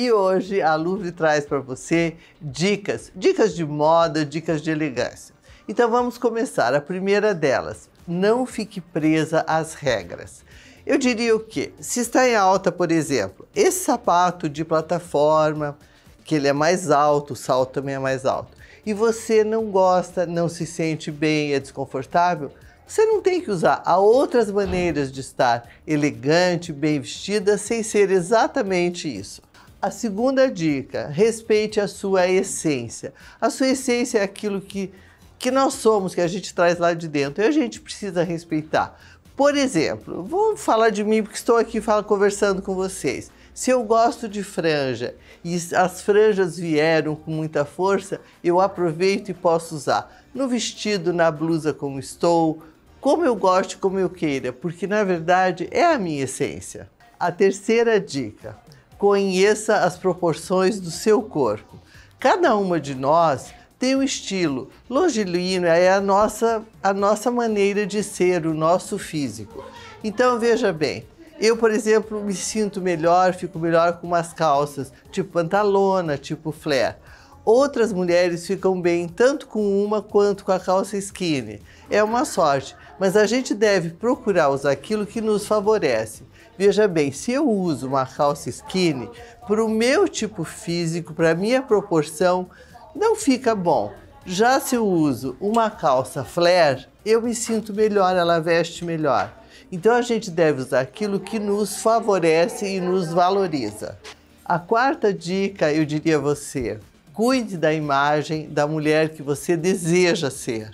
E hoje a Louvre traz para você dicas, dicas de moda, dicas de elegância. Então vamos começar. A primeira delas, não fique presa às regras. Eu diria o quê? Se está em alta, por exemplo, esse sapato de plataforma, que ele é mais alto, o salto também é mais alto, e você não gosta, não se sente bem, é desconfortável, você não tem que usar. Há outras maneiras de estar elegante, bem vestida, sem ser exatamente isso. A segunda dica, respeite a sua essência. A sua essência é aquilo que, que nós somos, que a gente traz lá de dentro, e a gente precisa respeitar. Por exemplo, vou falar de mim porque estou aqui fala, conversando com vocês. Se eu gosto de franja e as franjas vieram com muita força, eu aproveito e posso usar no vestido, na blusa como estou, como eu gosto, como eu queira, porque na verdade é a minha essência. A terceira dica: conheça as proporções do seu corpo. Cada uma de nós tem um estilo. Longilíneo é a nossa, a nossa maneira de ser, o nosso físico. Então veja bem, eu, por exemplo, me sinto melhor, fico melhor com umas calças tipo pantalona, tipo flare. Outras mulheres ficam bem tanto com uma quanto com a calça skinny. É uma sorte, mas a gente deve procurar usar aquilo que nos favorece. Veja bem, se eu uso uma calça skinny, para o meu tipo físico, para a minha proporção, não fica bom. Já se eu uso uma calça flare, eu me sinto melhor, ela veste melhor. Então a gente deve usar aquilo que nos favorece e nos valoriza. A quarta dica, eu diria a você, cuide da imagem da mulher que você deseja ser.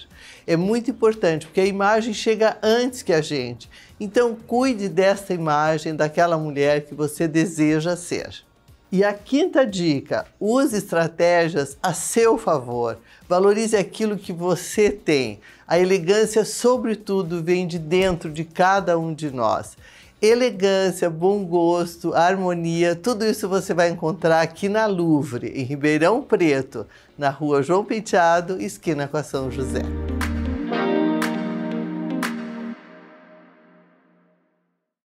É muito importante, porque a imagem chega antes que a gente. Então, cuide dessa imagem daquela mulher que você deseja ser. E a quinta dica: use estratégias a seu favor. Valorize aquilo que você tem. A elegância, sobretudo, vem de dentro de cada um de nós. Elegância, bom gosto, harmonia, tudo isso você vai encontrar aqui na Louvre, em Ribeirão Preto, na rua João Penteado, esquina com a São José.